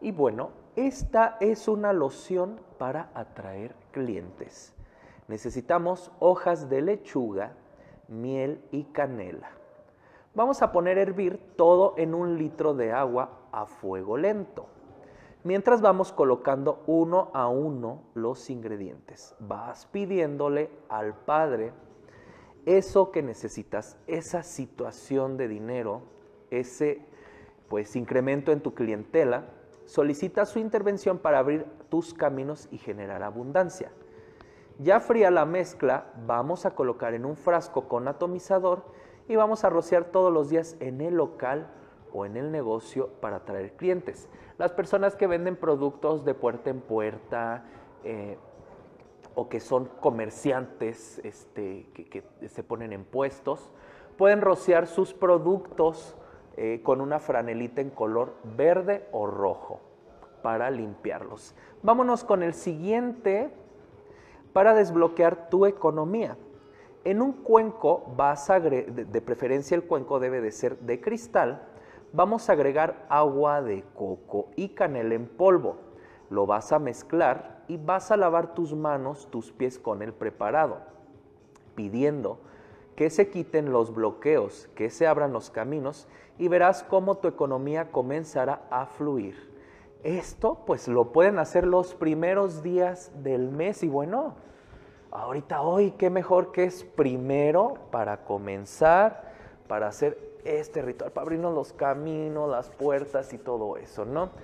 Y bueno, esta es una loción para atraer clientes. Necesitamos hojas de lechuga, miel y canela. Vamos a poner a hervir todo en un litro de agua a fuego lento. Mientras vamos colocando uno a uno los ingredientes, vas pidiéndole al Padre eso que necesitas, esa situación de dinero, ese pues incremento en tu clientela Solicita su intervención para abrir tus caminos y generar abundancia. Ya fría la mezcla, vamos a colocar en un frasco con atomizador y vamos a rociar todos los días en el local o en el negocio para atraer clientes. Las personas que venden productos de puerta en puerta eh, o que son comerciantes este, que, que se ponen en puestos, pueden rociar sus productos eh, con una franelita en color verde o rojo para limpiarlos. Vámonos con el siguiente para desbloquear tu economía. En un cuenco vas de, de preferencia el cuenco debe de ser de cristal, vamos a agregar agua de coco y canela en polvo. Lo vas a mezclar y vas a lavar tus manos, tus pies con el preparado, pidiendo que se quiten los bloqueos, que se abran los caminos y verás cómo tu economía comenzará a fluir. Esto pues lo pueden hacer los primeros días del mes y bueno, ahorita hoy qué mejor que es primero para comenzar, para hacer este ritual, para abrirnos los caminos, las puertas y todo eso, ¿no?